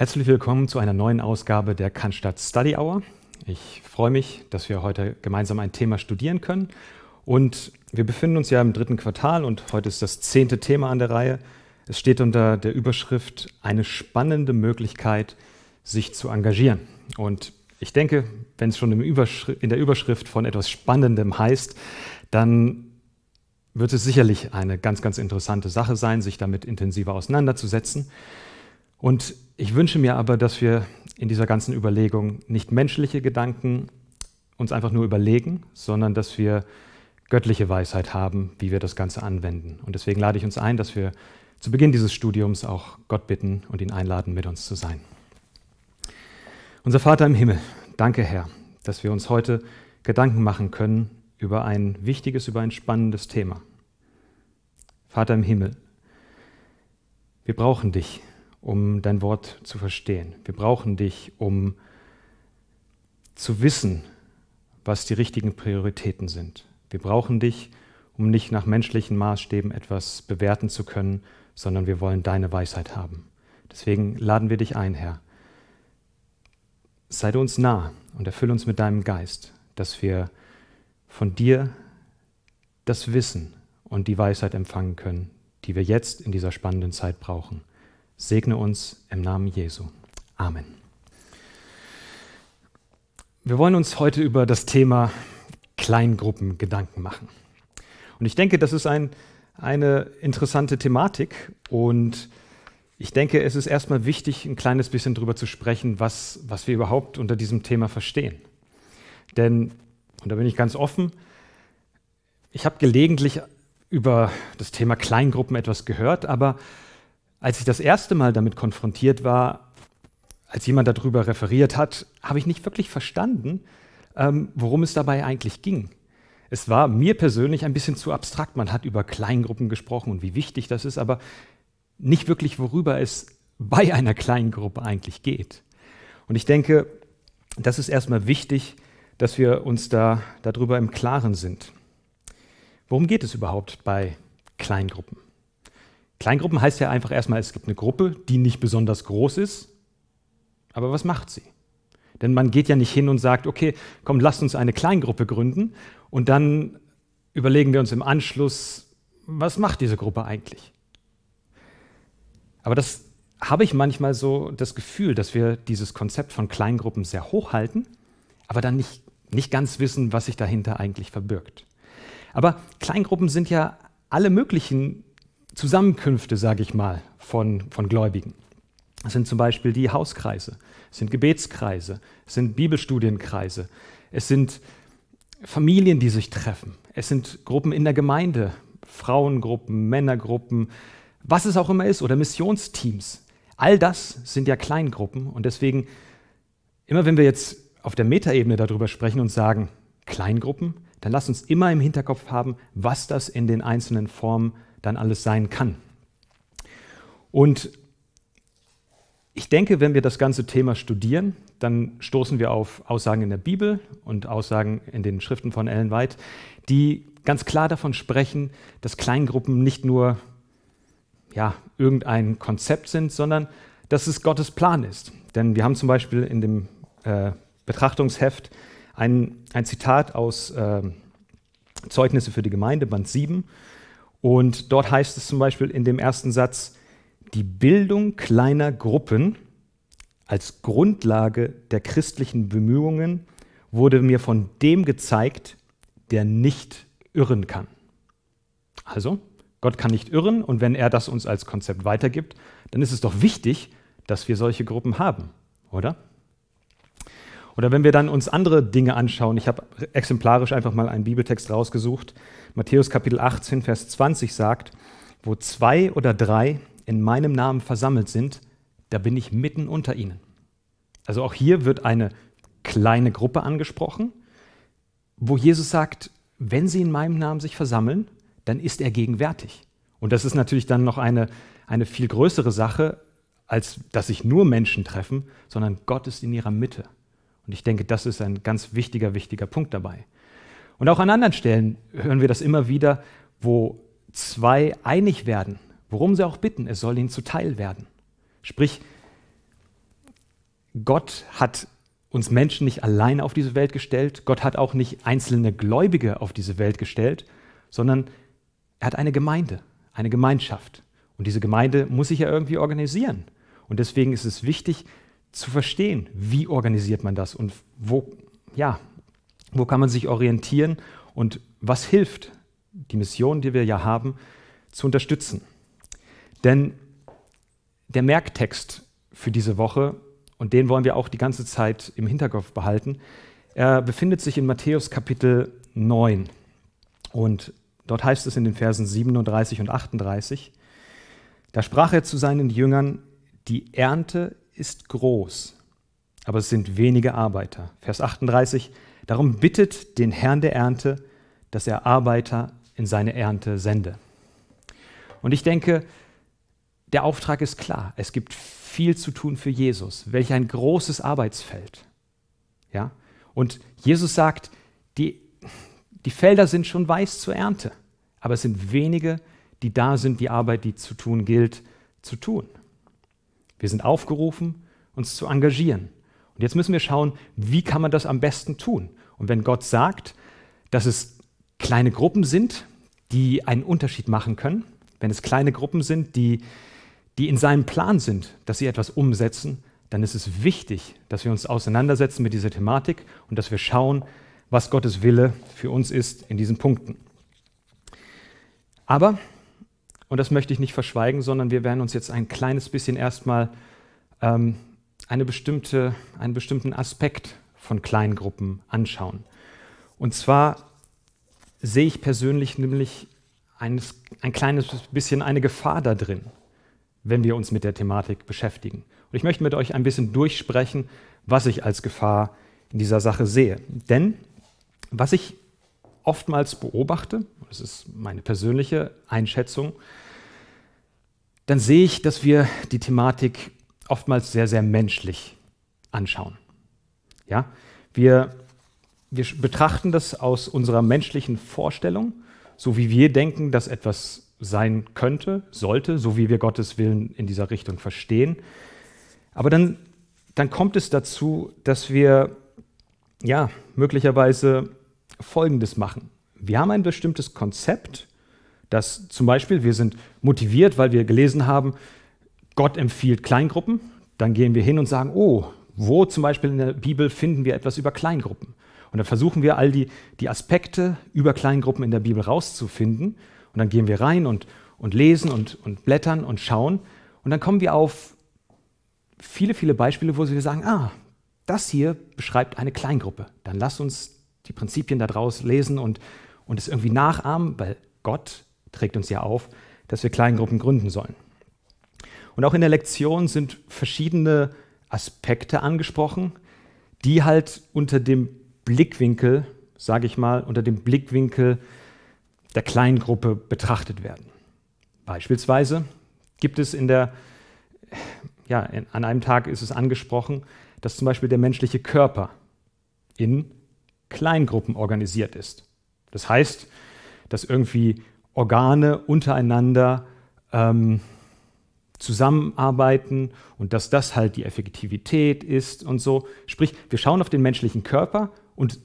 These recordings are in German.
Herzlich willkommen zu einer neuen Ausgabe der Cannstatt Study Hour. Ich freue mich, dass wir heute gemeinsam ein Thema studieren können. Und wir befinden uns ja im dritten Quartal und heute ist das zehnte Thema an der Reihe. Es steht unter der Überschrift Eine spannende Möglichkeit, sich zu engagieren. Und ich denke, wenn es schon in der Überschrift von etwas Spannendem heißt, dann wird es sicherlich eine ganz, ganz interessante Sache sein, sich damit intensiver auseinanderzusetzen. Und ich wünsche mir aber, dass wir in dieser ganzen Überlegung nicht menschliche Gedanken uns einfach nur überlegen, sondern dass wir göttliche Weisheit haben, wie wir das Ganze anwenden. Und deswegen lade ich uns ein, dass wir zu Beginn dieses Studiums auch Gott bitten und ihn einladen, mit uns zu sein. Unser Vater im Himmel, danke Herr, dass wir uns heute Gedanken machen können über ein wichtiges, über ein spannendes Thema. Vater im Himmel, wir brauchen dich um dein Wort zu verstehen. Wir brauchen dich, um zu wissen, was die richtigen Prioritäten sind. Wir brauchen dich, um nicht nach menschlichen Maßstäben etwas bewerten zu können, sondern wir wollen deine Weisheit haben. Deswegen laden wir dich ein, Herr. Sei du uns nah und erfülle uns mit deinem Geist, dass wir von dir das Wissen und die Weisheit empfangen können, die wir jetzt in dieser spannenden Zeit brauchen. Segne uns im Namen Jesu. Amen. Wir wollen uns heute über das Thema Kleingruppen Gedanken machen. Und ich denke, das ist ein, eine interessante Thematik und ich denke, es ist erstmal wichtig, ein kleines bisschen darüber zu sprechen, was, was wir überhaupt unter diesem Thema verstehen. Denn, und da bin ich ganz offen, ich habe gelegentlich über das Thema Kleingruppen etwas gehört, aber als ich das erste Mal damit konfrontiert war, als jemand darüber referiert hat, habe ich nicht wirklich verstanden, ähm, worum es dabei eigentlich ging. Es war mir persönlich ein bisschen zu abstrakt. Man hat über Kleingruppen gesprochen und wie wichtig das ist, aber nicht wirklich, worüber es bei einer Kleingruppe eigentlich geht. Und ich denke, das ist erstmal wichtig, dass wir uns da darüber im Klaren sind. Worum geht es überhaupt bei Kleingruppen? Kleingruppen heißt ja einfach erstmal, es gibt eine Gruppe, die nicht besonders groß ist, aber was macht sie? Denn man geht ja nicht hin und sagt, okay, komm, lasst uns eine Kleingruppe gründen und dann überlegen wir uns im Anschluss, was macht diese Gruppe eigentlich? Aber das habe ich manchmal so das Gefühl, dass wir dieses Konzept von Kleingruppen sehr hoch halten, aber dann nicht, nicht ganz wissen, was sich dahinter eigentlich verbirgt. Aber Kleingruppen sind ja alle möglichen Zusammenkünfte, sage ich mal, von, von Gläubigen. Das sind zum Beispiel die Hauskreise, es sind Gebetskreise, es sind Bibelstudienkreise, es sind Familien, die sich treffen, es sind Gruppen in der Gemeinde, Frauengruppen, Männergruppen, was es auch immer ist, oder Missionsteams. All das sind ja Kleingruppen und deswegen, immer wenn wir jetzt auf der Metaebene darüber sprechen und sagen, Kleingruppen, dann lass uns immer im Hinterkopf haben, was das in den einzelnen Formen ist dann alles sein kann. Und ich denke, wenn wir das ganze Thema studieren, dann stoßen wir auf Aussagen in der Bibel und Aussagen in den Schriften von Ellen White, die ganz klar davon sprechen, dass Kleingruppen nicht nur ja, irgendein Konzept sind, sondern dass es Gottes Plan ist. Denn wir haben zum Beispiel in dem äh, Betrachtungsheft ein, ein, Zitat aus äh, Zeugnisse für die Gemeinde, Band 7. Und dort heißt es zum Beispiel in dem ersten Satz, die Bildung kleiner Gruppen als Grundlage der christlichen Bemühungen wurde mir von dem gezeigt, der nicht irren kann. Also, Gott kann nicht irren und wenn er das uns als Konzept weitergibt, dann ist es doch wichtig, dass wir solche Gruppen haben, oder? Oder wenn wir dann uns andere Dinge anschauen, ich habe exemplarisch einfach mal einen Bibeltext rausgesucht. Matthäus Kapitel 18, Vers 20 sagt, wo zwei oder drei in meinem Namen versammelt sind, da bin ich mitten unter ihnen. Also auch hier wird eine kleine Gruppe angesprochen, wo Jesus sagt, wenn sie in meinem Namen sich versammeln, dann ist er gegenwärtig. Und das ist natürlich dann noch eine, eine viel größere Sache, als dass sich nur Menschen treffen, sondern Gott ist in ihrer Mitte. Und ich denke, das ist ein ganz wichtiger, wichtiger Punkt dabei. Und auch an anderen Stellen hören wir das immer wieder, wo zwei einig werden, worum sie auch bitten, es soll ihnen zuteil werden. Sprich, Gott hat uns Menschen nicht alleine auf diese Welt gestellt, Gott hat auch nicht einzelne Gläubige auf diese Welt gestellt, sondern er hat eine Gemeinde, eine Gemeinschaft. Und diese Gemeinde muss sich ja irgendwie organisieren. Und deswegen ist es wichtig, zu verstehen, wie organisiert man das und wo, ja, wo kann man sich orientieren und was hilft, die Mission, die wir ja haben, zu unterstützen. Denn der Merktext für diese Woche, und den wollen wir auch die ganze Zeit im Hinterkopf behalten, er befindet sich in Matthäus Kapitel 9. Und dort heißt es in den Versen 37 und 38, da sprach er zu seinen Jüngern, die Ernte ist groß, aber es sind wenige Arbeiter. Vers 38, darum bittet den Herrn der Ernte, dass er Arbeiter in seine Ernte sende. Und ich denke, der Auftrag ist klar. Es gibt viel zu tun für Jesus. Welch ein großes Arbeitsfeld. Ja? Und Jesus sagt, die, die Felder sind schon weiß zur Ernte, aber es sind wenige, die da sind, die Arbeit, die zu tun gilt, zu tun. Wir sind aufgerufen, uns zu engagieren. Und jetzt müssen wir schauen, wie kann man das am besten tun? Und wenn Gott sagt, dass es kleine Gruppen sind, die einen Unterschied machen können, wenn es kleine Gruppen sind, die, die in seinem Plan sind, dass sie etwas umsetzen, dann ist es wichtig, dass wir uns auseinandersetzen mit dieser Thematik und dass wir schauen, was Gottes Wille für uns ist in diesen Punkten. Aber und das möchte ich nicht verschweigen, sondern wir werden uns jetzt ein kleines bisschen erstmal ähm, eine bestimmte, einen bestimmten Aspekt von Kleingruppen anschauen. Und zwar sehe ich persönlich nämlich ein, ein kleines bisschen eine Gefahr da drin, wenn wir uns mit der Thematik beschäftigen. Und ich möchte mit euch ein bisschen durchsprechen, was ich als Gefahr in dieser Sache sehe. Denn was ich oftmals beobachte, das ist meine persönliche Einschätzung, dann sehe ich, dass wir die Thematik oftmals sehr, sehr menschlich anschauen. Ja? Wir, wir betrachten das aus unserer menschlichen Vorstellung, so wie wir denken, dass etwas sein könnte, sollte, so wie wir Gottes Willen in dieser Richtung verstehen. Aber dann, dann kommt es dazu, dass wir ja, möglicherweise Folgendes machen. Wir haben ein bestimmtes Konzept, dass zum Beispiel wir sind motiviert, weil wir gelesen haben, Gott empfiehlt Kleingruppen. Dann gehen wir hin und sagen, oh, wo zum Beispiel in der Bibel finden wir etwas über Kleingruppen? Und dann versuchen wir all die, die Aspekte über Kleingruppen in der Bibel rauszufinden. Und dann gehen wir rein und, und lesen und, und blättern und schauen. Und dann kommen wir auf viele, viele Beispiele, wo wir sagen, ah, das hier beschreibt eine Kleingruppe. Dann lass uns die Prinzipien daraus lesen und, und es irgendwie nachahmen, weil Gott trägt uns ja auf, dass wir Kleingruppen gründen sollen. Und auch in der Lektion sind verschiedene Aspekte angesprochen, die halt unter dem Blickwinkel, sage ich mal, unter dem Blickwinkel der Kleingruppe betrachtet werden. Beispielsweise gibt es in der, ja, in, an einem Tag ist es angesprochen, dass zum Beispiel der menschliche Körper in Kleingruppen organisiert ist. Das heißt, dass irgendwie Organe untereinander ähm, zusammenarbeiten und dass das halt die Effektivität ist und so. Sprich, wir schauen auf den menschlichen Körper und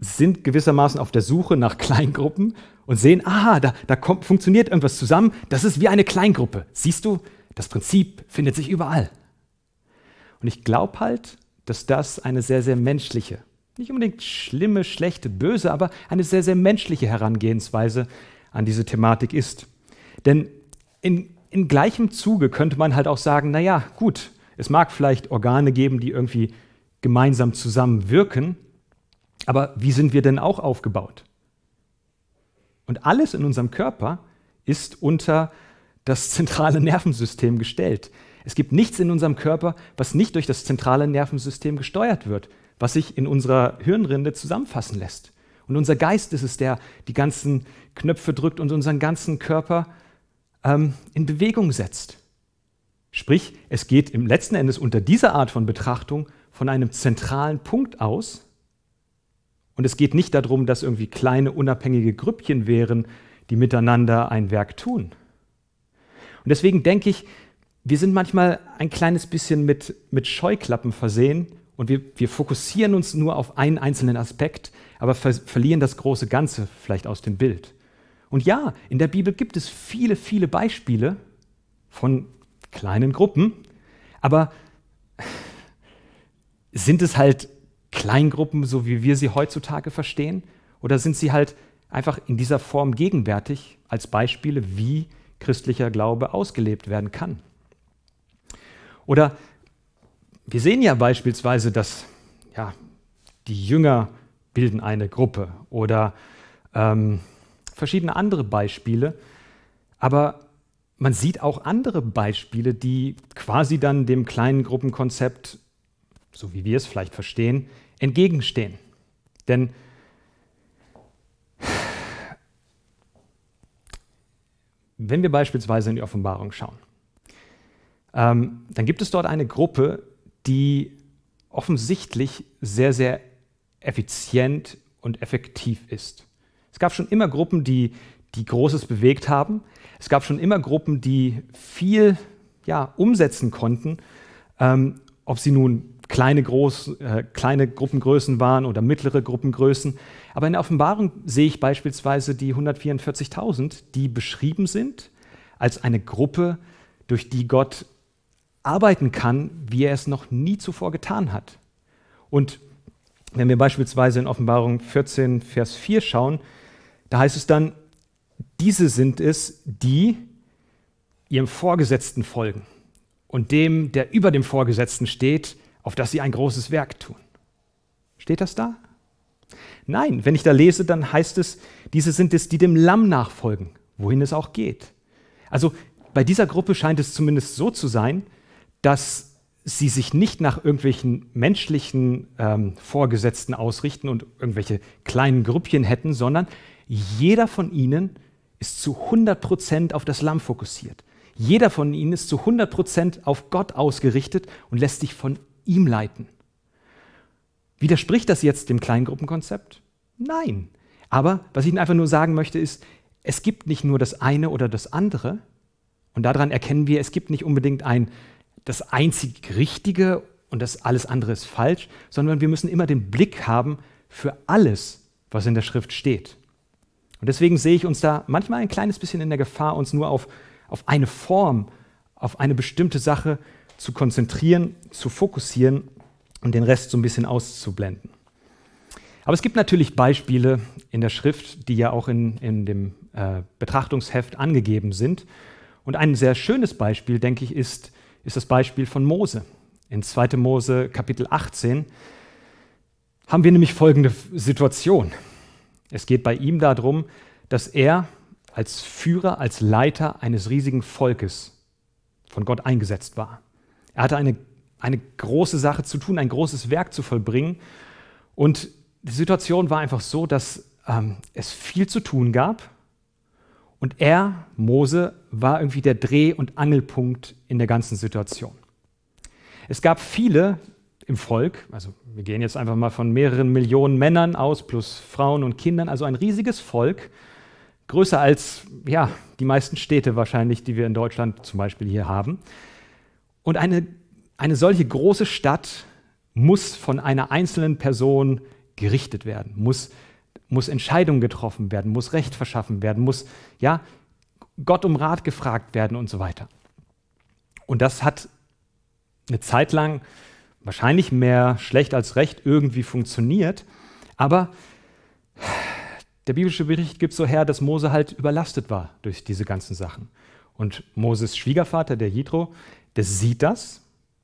sind gewissermaßen auf der Suche nach Kleingruppen und sehen, aha, da, da kommt, funktioniert irgendwas zusammen, das ist wie eine Kleingruppe. Siehst du, das Prinzip findet sich überall. Und ich glaube halt, dass das eine sehr, sehr menschliche nicht unbedingt schlimme, schlechte, böse, aber eine sehr, sehr menschliche Herangehensweise an diese Thematik ist. Denn in, in gleichem Zuge könnte man halt auch sagen, naja, gut, es mag vielleicht Organe geben, die irgendwie gemeinsam zusammenwirken, aber wie sind wir denn auch aufgebaut? Und alles in unserem Körper ist unter das zentrale Nervensystem gestellt. Es gibt nichts in unserem Körper, was nicht durch das zentrale Nervensystem gesteuert wird was sich in unserer Hirnrinde zusammenfassen lässt. Und unser Geist ist es, der die ganzen Knöpfe drückt und unseren ganzen Körper ähm, in Bewegung setzt. Sprich, es geht im letzten Endes unter dieser Art von Betrachtung von einem zentralen Punkt aus. Und es geht nicht darum, dass irgendwie kleine unabhängige Grüppchen wären, die miteinander ein Werk tun. Und deswegen denke ich, wir sind manchmal ein kleines bisschen mit, mit Scheuklappen versehen, und wir, wir fokussieren uns nur auf einen einzelnen Aspekt, aber ver verlieren das große Ganze vielleicht aus dem Bild. Und ja, in der Bibel gibt es viele, viele Beispiele von kleinen Gruppen, aber sind es halt Kleingruppen, so wie wir sie heutzutage verstehen? Oder sind sie halt einfach in dieser Form gegenwärtig als Beispiele, wie christlicher Glaube ausgelebt werden kann? Oder wir sehen ja beispielsweise, dass ja, die Jünger bilden eine Gruppe oder ähm, verschiedene andere Beispiele. Aber man sieht auch andere Beispiele, die quasi dann dem kleinen Gruppenkonzept, so wie wir es vielleicht verstehen, entgegenstehen. Denn wenn wir beispielsweise in die Offenbarung schauen, ähm, dann gibt es dort eine Gruppe, die offensichtlich sehr, sehr effizient und effektiv ist. Es gab schon immer Gruppen, die, die Großes bewegt haben. Es gab schon immer Gruppen, die viel ja, umsetzen konnten. Ähm, ob sie nun kleine, groß, äh, kleine Gruppengrößen waren oder mittlere Gruppengrößen. Aber in der Offenbarung sehe ich beispielsweise die 144.000, die beschrieben sind als eine Gruppe, durch die Gott arbeiten kann, wie er es noch nie zuvor getan hat. Und wenn wir beispielsweise in Offenbarung 14, Vers 4 schauen, da heißt es dann, diese sind es, die ihrem Vorgesetzten folgen und dem, der über dem Vorgesetzten steht, auf das sie ein großes Werk tun. Steht das da? Nein, wenn ich da lese, dann heißt es, diese sind es, die dem Lamm nachfolgen, wohin es auch geht. Also bei dieser Gruppe scheint es zumindest so zu sein, dass sie sich nicht nach irgendwelchen menschlichen ähm, Vorgesetzten ausrichten und irgendwelche kleinen Grüppchen hätten, sondern jeder von ihnen ist zu 100 auf das Lamm fokussiert. Jeder von ihnen ist zu 100 auf Gott ausgerichtet und lässt sich von ihm leiten. Widerspricht das jetzt dem Kleingruppenkonzept? Nein. Aber was ich Ihnen einfach nur sagen möchte, ist, es gibt nicht nur das eine oder das andere. Und daran erkennen wir, es gibt nicht unbedingt ein das einzig Richtige und das alles andere ist falsch, sondern wir müssen immer den Blick haben für alles, was in der Schrift steht. Und deswegen sehe ich uns da manchmal ein kleines bisschen in der Gefahr, uns nur auf, auf eine Form, auf eine bestimmte Sache zu konzentrieren, zu fokussieren und den Rest so ein bisschen auszublenden. Aber es gibt natürlich Beispiele in der Schrift, die ja auch in, in dem äh, Betrachtungsheft angegeben sind. Und ein sehr schönes Beispiel, denke ich, ist ist das Beispiel von Mose. In 2. Mose Kapitel 18 haben wir nämlich folgende Situation. Es geht bei ihm darum, dass er als Führer, als Leiter eines riesigen Volkes von Gott eingesetzt war. Er hatte eine, eine große Sache zu tun, ein großes Werk zu vollbringen. Und die Situation war einfach so, dass ähm, es viel zu tun gab und er, Mose, war irgendwie der Dreh- und Angelpunkt in der ganzen Situation. Es gab viele im Volk, also wir gehen jetzt einfach mal von mehreren Millionen Männern aus, plus Frauen und Kindern, also ein riesiges Volk, größer als ja, die meisten Städte wahrscheinlich, die wir in Deutschland zum Beispiel hier haben. Und eine, eine solche große Stadt muss von einer einzelnen Person gerichtet werden, muss gerichtet werden muss Entscheidung getroffen werden, muss Recht verschaffen werden, muss ja, Gott um Rat gefragt werden und so weiter. Und das hat eine Zeit lang wahrscheinlich mehr schlecht als recht irgendwie funktioniert, aber der biblische Bericht gibt so her, dass Mose halt überlastet war durch diese ganzen Sachen. Und Moses Schwiegervater, der Jitro, der sieht das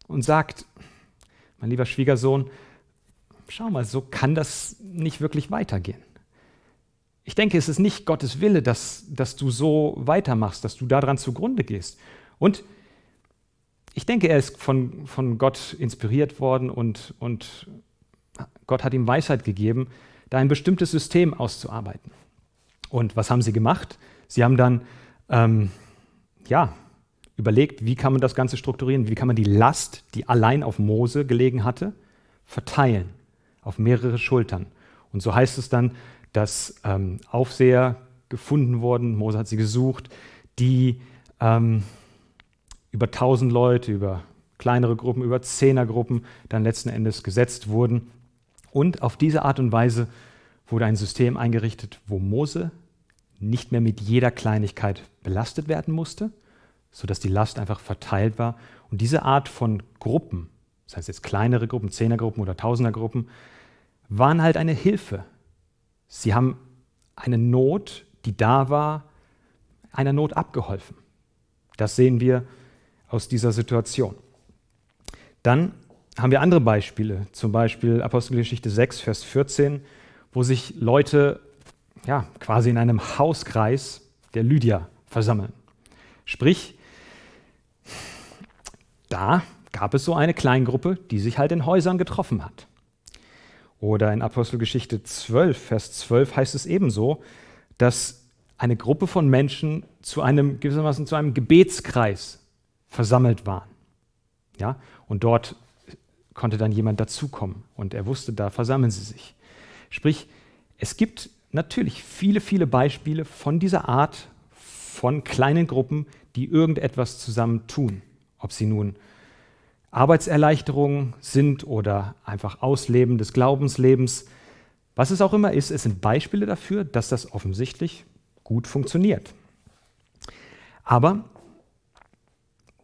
und sagt, mein lieber Schwiegersohn, schau mal, so kann das nicht wirklich weitergehen ich denke, es ist nicht Gottes Wille, dass, dass du so weitermachst, dass du daran zugrunde gehst. Und ich denke, er ist von, von Gott inspiriert worden und, und Gott hat ihm Weisheit gegeben, da ein bestimmtes System auszuarbeiten. Und was haben sie gemacht? Sie haben dann ähm, ja, überlegt, wie kann man das Ganze strukturieren, wie kann man die Last, die allein auf Mose gelegen hatte, verteilen auf mehrere Schultern. Und so heißt es dann, dass ähm, Aufseher gefunden wurden, Mose hat sie gesucht, die ähm, über tausend Leute, über kleinere Gruppen, über Zehnergruppen dann letzten Endes gesetzt wurden. Und auf diese Art und Weise wurde ein System eingerichtet, wo Mose nicht mehr mit jeder Kleinigkeit belastet werden musste, sodass die Last einfach verteilt war. Und diese Art von Gruppen, das heißt jetzt kleinere Gruppen, Zehnergruppen oder Tausendergruppen, waren halt eine Hilfe Sie haben eine Not, die da war, einer Not abgeholfen. Das sehen wir aus dieser Situation. Dann haben wir andere Beispiele, zum Beispiel Apostelgeschichte 6, Vers 14, wo sich Leute ja, quasi in einem Hauskreis der Lydia versammeln. Sprich, da gab es so eine Kleingruppe, die sich halt in Häusern getroffen hat. Oder in Apostelgeschichte 12, Vers 12 heißt es ebenso, dass eine Gruppe von Menschen zu einem gewissermaßen zu einem Gebetskreis versammelt waren. Ja? Und dort konnte dann jemand dazukommen und er wusste, da versammeln sie sich. Sprich, es gibt natürlich viele, viele Beispiele von dieser Art von kleinen Gruppen, die irgendetwas zusammen tun. Ob sie nun Arbeitserleichterungen sind oder einfach Ausleben des Glaubenslebens, was es auch immer ist, es sind Beispiele dafür, dass das offensichtlich gut funktioniert. Aber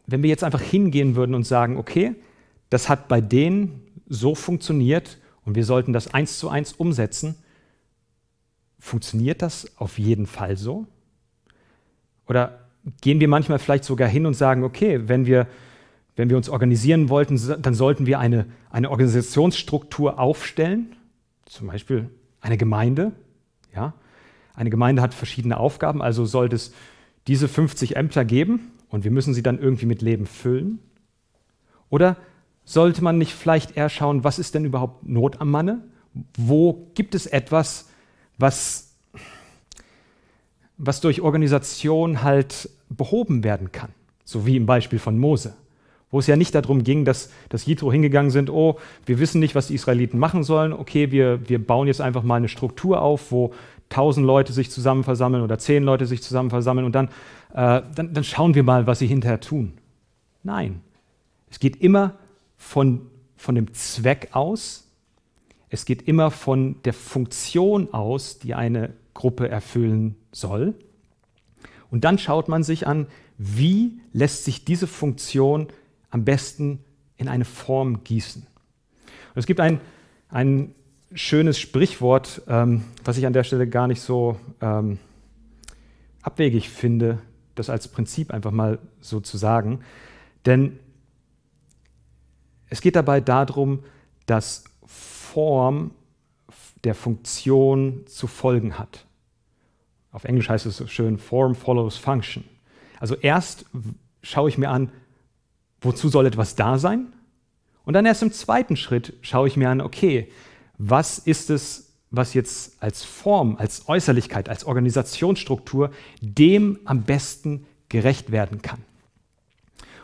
wenn wir jetzt einfach hingehen würden und sagen, okay, das hat bei denen so funktioniert und wir sollten das eins zu eins umsetzen, funktioniert das auf jeden Fall so? Oder gehen wir manchmal vielleicht sogar hin und sagen, okay, wenn wir wenn wir uns organisieren wollten, dann sollten wir eine, eine Organisationsstruktur aufstellen, zum Beispiel eine Gemeinde. Ja? Eine Gemeinde hat verschiedene Aufgaben, also sollte es diese 50 Ämter geben und wir müssen sie dann irgendwie mit Leben füllen. Oder sollte man nicht vielleicht eher schauen, was ist denn überhaupt Not am Manne? Wo gibt es etwas, was, was durch Organisation halt behoben werden kann? So wie im Beispiel von Mose wo es ja nicht darum ging, dass, dass Jitro hingegangen sind, oh, wir wissen nicht, was die Israeliten machen sollen, okay, wir, wir bauen jetzt einfach mal eine Struktur auf, wo tausend Leute sich zusammen versammeln oder zehn Leute sich zusammen versammeln und dann, äh, dann, dann schauen wir mal, was sie hinterher tun. Nein, es geht immer von, von dem Zweck aus, es geht immer von der Funktion aus, die eine Gruppe erfüllen soll. Und dann schaut man sich an, wie lässt sich diese Funktion am besten in eine Form gießen. Und es gibt ein, ein schönes Sprichwort, ähm, was ich an der Stelle gar nicht so ähm, abwegig finde, das als Prinzip einfach mal so zu sagen. Denn es geht dabei darum, dass Form der Funktion zu folgen hat. Auf Englisch heißt es so schön, Form follows Function. Also erst schaue ich mir an, wozu soll etwas da sein? Und dann erst im zweiten Schritt schaue ich mir an, okay, was ist es, was jetzt als Form, als Äußerlichkeit, als Organisationsstruktur dem am besten gerecht werden kann?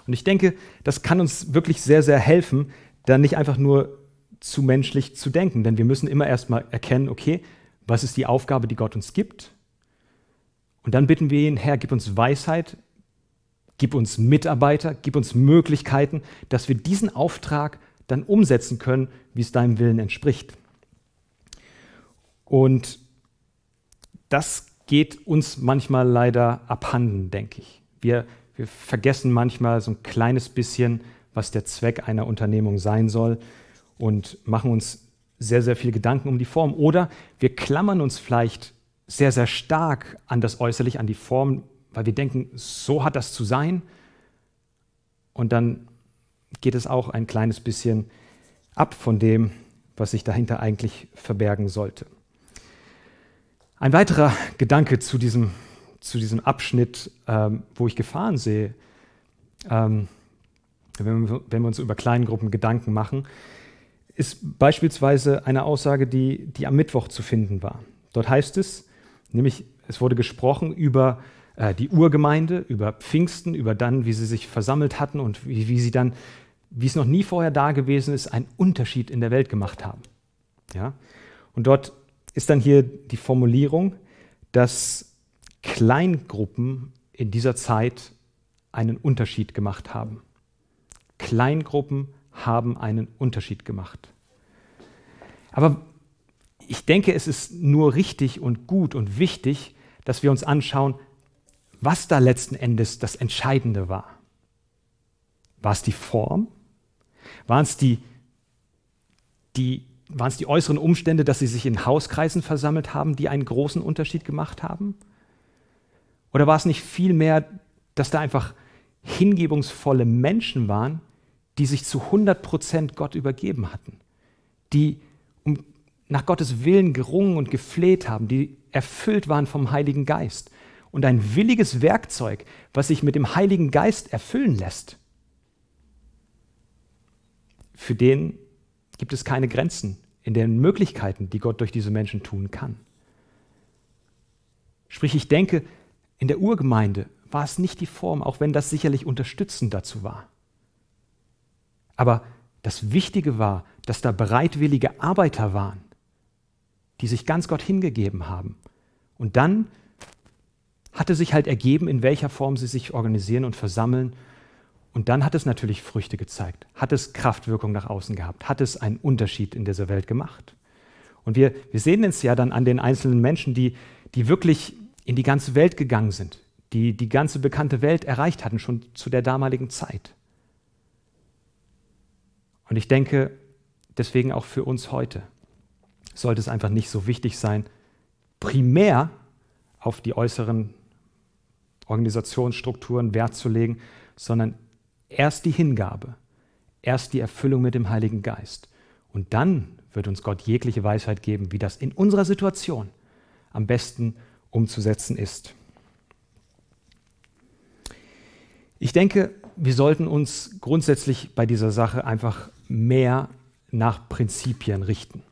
Und ich denke, das kann uns wirklich sehr, sehr helfen, da nicht einfach nur zu menschlich zu denken, denn wir müssen immer erstmal erkennen, okay, was ist die Aufgabe, die Gott uns gibt? Und dann bitten wir ihn, Herr, gib uns Weisheit, Gib uns Mitarbeiter, gib uns Möglichkeiten, dass wir diesen Auftrag dann umsetzen können, wie es deinem Willen entspricht. Und das geht uns manchmal leider abhanden, denke ich. Wir, wir vergessen manchmal so ein kleines bisschen, was der Zweck einer Unternehmung sein soll und machen uns sehr, sehr viel Gedanken um die Form. Oder wir klammern uns vielleicht sehr, sehr stark an das Äußerliche, an die Form weil wir denken, so hat das zu sein. Und dann geht es auch ein kleines bisschen ab von dem, was sich dahinter eigentlich verbergen sollte. Ein weiterer Gedanke zu diesem, zu diesem Abschnitt, ähm, wo ich Gefahren sehe, ähm, wenn, wir, wenn wir uns über Kleingruppen Gedanken machen, ist beispielsweise eine Aussage, die, die am Mittwoch zu finden war. Dort heißt es, nämlich es wurde gesprochen über äh, die Urgemeinde, über Pfingsten, über dann, wie sie sich versammelt hatten und wie, wie sie dann, wie es noch nie vorher da gewesen ist, einen Unterschied in der Welt gemacht haben. Ja? Und dort ist dann hier die Formulierung, dass Kleingruppen in dieser Zeit einen Unterschied gemacht haben. Kleingruppen haben einen Unterschied gemacht. Aber ich denke, es ist nur richtig und gut und wichtig, dass wir uns anschauen, was da letzten Endes das Entscheidende war. War es die Form? Waren es die, die, waren es die äußeren Umstände, dass sie sich in Hauskreisen versammelt haben, die einen großen Unterschied gemacht haben? Oder war es nicht vielmehr, dass da einfach hingebungsvolle Menschen waren, die sich zu 100 Prozent Gott übergeben hatten, die um, nach Gottes Willen gerungen und gefleht haben, die erfüllt waren vom Heiligen Geist und ein williges Werkzeug, was sich mit dem Heiligen Geist erfüllen lässt. Für den gibt es keine Grenzen in den Möglichkeiten, die Gott durch diese Menschen tun kann. Sprich, ich denke, in der Urgemeinde war es nicht die Form, auch wenn das sicherlich unterstützend dazu war. Aber das Wichtige war, dass da bereitwillige Arbeiter waren, die sich ganz Gott hingegeben haben. Und dann hatte sich halt ergeben, in welcher Form sie sich organisieren und versammeln. Und dann hat es natürlich Früchte gezeigt, hat es Kraftwirkung nach außen gehabt, hat es einen Unterschied in dieser Welt gemacht. Und wir, wir sehen es ja dann an den einzelnen Menschen, die, die wirklich in die ganze Welt gegangen sind, die die ganze bekannte Welt erreicht hatten, schon zu der damaligen Zeit. Und ich denke, deswegen auch für uns heute sollte es einfach nicht so wichtig sein, primär auf die äußeren Organisationsstrukturen Wert zu legen, sondern erst die Hingabe, erst die Erfüllung mit dem Heiligen Geist. Und dann wird uns Gott jegliche Weisheit geben, wie das in unserer Situation am besten umzusetzen ist. Ich denke, wir sollten uns grundsätzlich bei dieser Sache einfach mehr nach Prinzipien richten.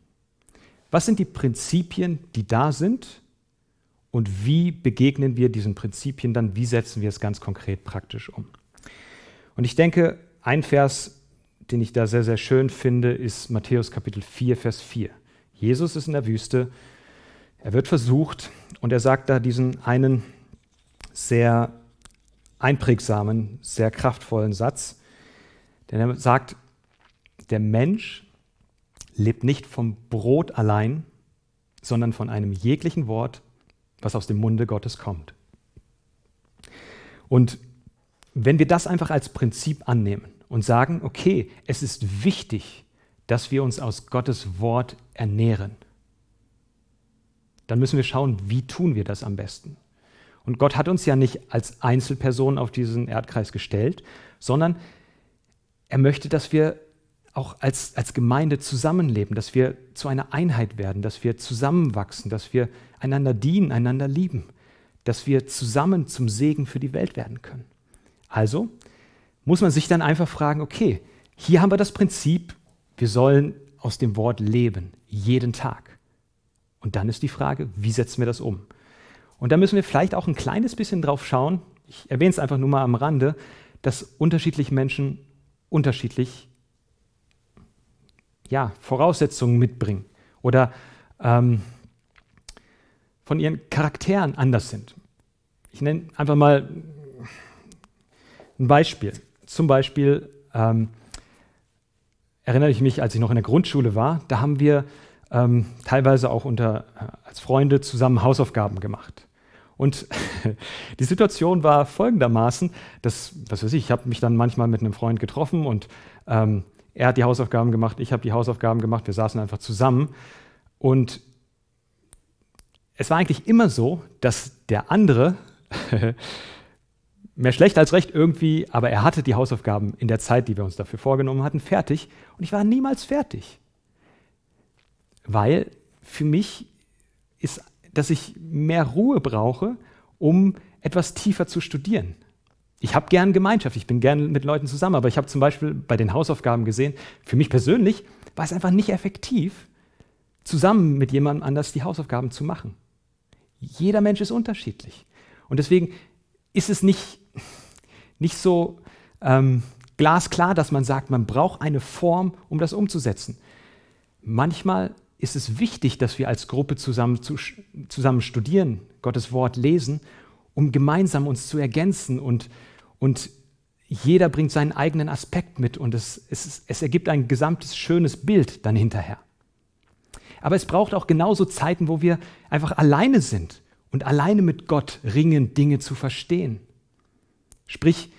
Was sind die Prinzipien, die da sind und wie begegnen wir diesen Prinzipien dann, wie setzen wir es ganz konkret praktisch um. Und ich denke, ein Vers, den ich da sehr, sehr schön finde, ist Matthäus Kapitel 4, Vers 4. Jesus ist in der Wüste, er wird versucht und er sagt da diesen einen sehr einprägsamen, sehr kraftvollen Satz, denn er sagt, der Mensch lebt nicht vom Brot allein, sondern von einem jeglichen Wort, was aus dem Munde Gottes kommt. Und wenn wir das einfach als Prinzip annehmen und sagen, okay, es ist wichtig, dass wir uns aus Gottes Wort ernähren, dann müssen wir schauen, wie tun wir das am besten. Und Gott hat uns ja nicht als Einzelpersonen auf diesen Erdkreis gestellt, sondern er möchte, dass wir auch als, als Gemeinde zusammenleben, dass wir zu einer Einheit werden, dass wir zusammenwachsen, dass wir einander dienen, einander lieben, dass wir zusammen zum Segen für die Welt werden können. Also muss man sich dann einfach fragen, okay, hier haben wir das Prinzip, wir sollen aus dem Wort leben, jeden Tag. Und dann ist die Frage, wie setzen wir das um? Und da müssen wir vielleicht auch ein kleines bisschen drauf schauen, ich erwähne es einfach nur mal am Rande, dass unterschiedliche Menschen unterschiedlich ja, Voraussetzungen mitbringen oder ähm, von ihren Charakteren anders sind. Ich nenne einfach mal ein Beispiel. Zum Beispiel ähm, erinnere ich mich, als ich noch in der Grundschule war, da haben wir ähm, teilweise auch unter, äh, als Freunde zusammen Hausaufgaben gemacht. Und die Situation war folgendermaßen, dass, was weiß ich, ich habe mich dann manchmal mit einem Freund getroffen und ähm, er hat die Hausaufgaben gemacht, ich habe die Hausaufgaben gemacht, wir saßen einfach zusammen. Und es war eigentlich immer so, dass der andere, mehr schlecht als recht irgendwie, aber er hatte die Hausaufgaben in der Zeit, die wir uns dafür vorgenommen hatten, fertig. Und ich war niemals fertig. Weil für mich ist, dass ich mehr Ruhe brauche, um etwas tiefer zu studieren. Ich habe gern Gemeinschaft, ich bin gern mit Leuten zusammen, aber ich habe zum Beispiel bei den Hausaufgaben gesehen, für mich persönlich war es einfach nicht effektiv, zusammen mit jemandem anders die Hausaufgaben zu machen. Jeder Mensch ist unterschiedlich. Und deswegen ist es nicht, nicht so ähm, glasklar, dass man sagt, man braucht eine Form, um das umzusetzen. Manchmal ist es wichtig, dass wir als Gruppe zusammen, zu, zusammen studieren, Gottes Wort lesen, um gemeinsam uns zu ergänzen und und jeder bringt seinen eigenen Aspekt mit und es, es, es ergibt ein gesamtes schönes Bild dann hinterher. Aber es braucht auch genauso Zeiten, wo wir einfach alleine sind und alleine mit Gott ringen, Dinge zu verstehen. Sprich,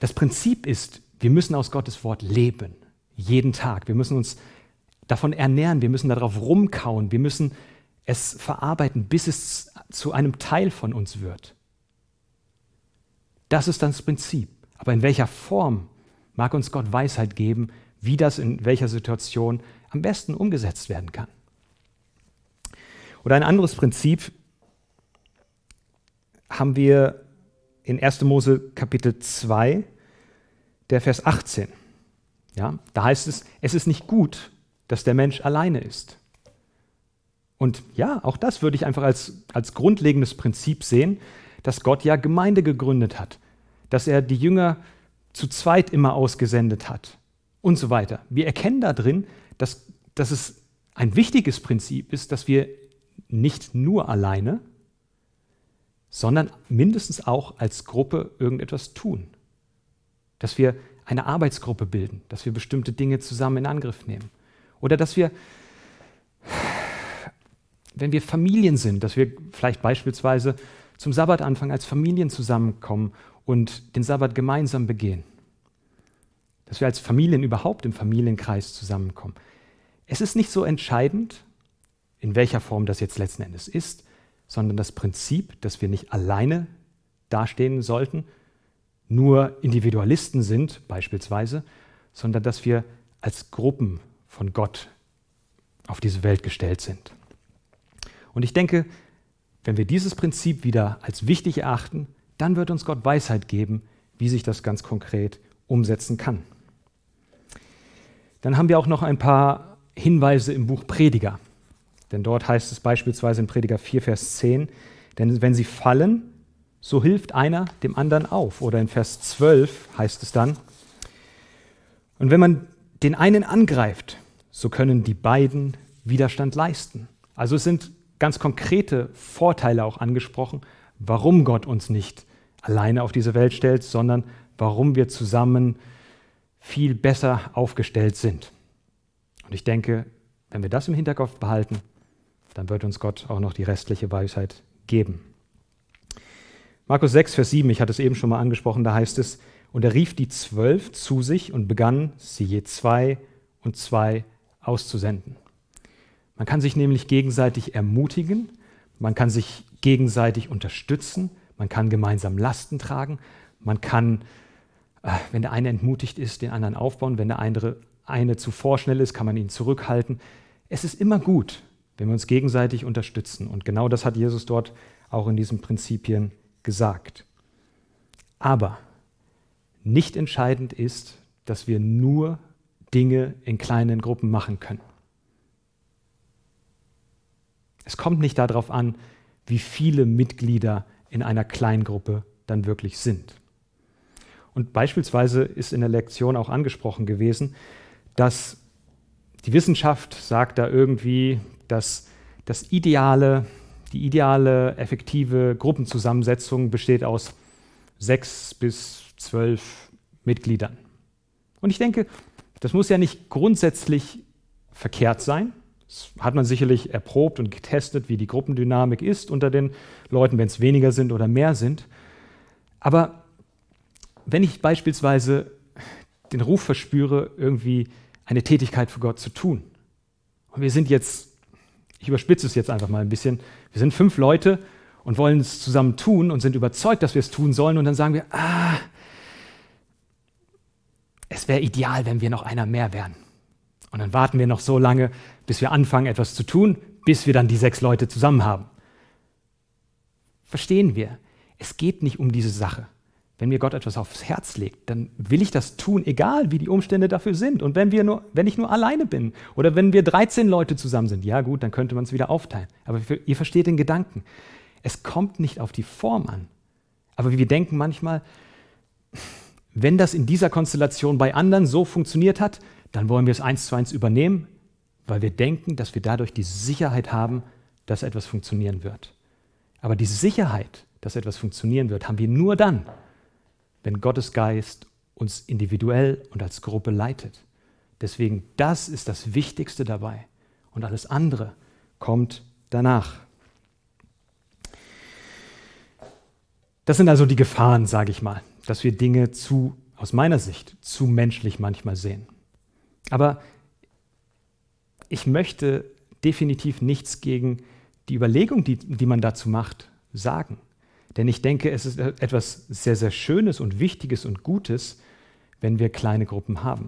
das Prinzip ist, wir müssen aus Gottes Wort leben, jeden Tag. Wir müssen uns davon ernähren, wir müssen darauf rumkauen, wir müssen es verarbeiten, bis es zu einem Teil von uns wird. Das ist dann das Prinzip. Aber in welcher Form mag uns Gott Weisheit geben, wie das in welcher Situation am besten umgesetzt werden kann. Oder ein anderes Prinzip haben wir in 1. Mose Kapitel 2, der Vers 18. Ja, da heißt es, es ist nicht gut, dass der Mensch alleine ist. Und ja, auch das würde ich einfach als, als grundlegendes Prinzip sehen, dass Gott ja Gemeinde gegründet hat dass er die Jünger zu zweit immer ausgesendet hat und so weiter. Wir erkennen da drin, dass, dass es ein wichtiges Prinzip ist, dass wir nicht nur alleine, sondern mindestens auch als Gruppe irgendetwas tun. Dass wir eine Arbeitsgruppe bilden, dass wir bestimmte Dinge zusammen in Angriff nehmen. Oder dass wir, wenn wir Familien sind, dass wir vielleicht beispielsweise zum Sabbatanfang als Familien zusammenkommen und den Sabbat gemeinsam begehen. Dass wir als Familien überhaupt im Familienkreis zusammenkommen. Es ist nicht so entscheidend, in welcher Form das jetzt letzten Endes ist, sondern das Prinzip, dass wir nicht alleine dastehen sollten, nur Individualisten sind beispielsweise, sondern dass wir als Gruppen von Gott auf diese Welt gestellt sind. Und ich denke, wenn wir dieses Prinzip wieder als wichtig erachten, dann wird uns Gott Weisheit geben, wie sich das ganz konkret umsetzen kann. Dann haben wir auch noch ein paar Hinweise im Buch Prediger. Denn dort heißt es beispielsweise in Prediger 4, Vers 10, denn wenn sie fallen, so hilft einer dem anderen auf. Oder in Vers 12 heißt es dann, und wenn man den einen angreift, so können die beiden Widerstand leisten. Also es sind ganz konkrete Vorteile auch angesprochen, warum Gott uns nicht alleine auf diese Welt stellt, sondern warum wir zusammen viel besser aufgestellt sind. Und ich denke, wenn wir das im Hinterkopf behalten, dann wird uns Gott auch noch die restliche Weisheit geben. Markus 6, Vers 7, ich hatte es eben schon mal angesprochen, da heißt es, und er rief die zwölf zu sich und begann, sie je zwei und zwei auszusenden. Man kann sich nämlich gegenseitig ermutigen, man kann sich gegenseitig unterstützen, man kann gemeinsam Lasten tragen, man kann, äh, wenn der eine entmutigt ist, den anderen aufbauen, wenn der andere eine zu vorschnell ist, kann man ihn zurückhalten. Es ist immer gut, wenn wir uns gegenseitig unterstützen. Und genau das hat Jesus dort auch in diesen Prinzipien gesagt. Aber nicht entscheidend ist, dass wir nur Dinge in kleinen Gruppen machen können. Es kommt nicht darauf an, wie viele Mitglieder in einer Kleingruppe dann wirklich sind. Und beispielsweise ist in der Lektion auch angesprochen gewesen, dass die Wissenschaft sagt da irgendwie, dass das ideale, die ideale effektive Gruppenzusammensetzung besteht aus sechs bis zwölf Mitgliedern. Und ich denke, das muss ja nicht grundsätzlich verkehrt sein, das hat man sicherlich erprobt und getestet, wie die Gruppendynamik ist unter den Leuten, wenn es weniger sind oder mehr sind. Aber wenn ich beispielsweise den Ruf verspüre, irgendwie eine Tätigkeit für Gott zu tun, und wir sind jetzt, ich überspitze es jetzt einfach mal ein bisschen, wir sind fünf Leute und wollen es zusammen tun und sind überzeugt, dass wir es tun sollen, und dann sagen wir, ah, es wäre ideal, wenn wir noch einer mehr wären. Und dann warten wir noch so lange, bis wir anfangen, etwas zu tun, bis wir dann die sechs Leute zusammen haben. Verstehen wir, es geht nicht um diese Sache. Wenn mir Gott etwas aufs Herz legt, dann will ich das tun, egal wie die Umstände dafür sind. Und wenn, wir nur, wenn ich nur alleine bin oder wenn wir 13 Leute zusammen sind, ja gut, dann könnte man es wieder aufteilen. Aber ihr versteht den Gedanken. Es kommt nicht auf die Form an. Aber wir denken manchmal, wenn das in dieser Konstellation bei anderen so funktioniert hat, dann wollen wir es eins zu eins übernehmen, weil wir denken, dass wir dadurch die Sicherheit haben, dass etwas funktionieren wird. Aber die Sicherheit, dass etwas funktionieren wird, haben wir nur dann, wenn Gottes Geist uns individuell und als Gruppe leitet. Deswegen, das ist das Wichtigste dabei. Und alles andere kommt danach. Das sind also die Gefahren, sage ich mal, dass wir Dinge zu, aus meiner Sicht, zu menschlich manchmal sehen. Aber ich möchte definitiv nichts gegen die Überlegung, die, die man dazu macht, sagen. Denn ich denke, es ist etwas sehr, sehr Schönes und Wichtiges und Gutes, wenn wir kleine Gruppen haben.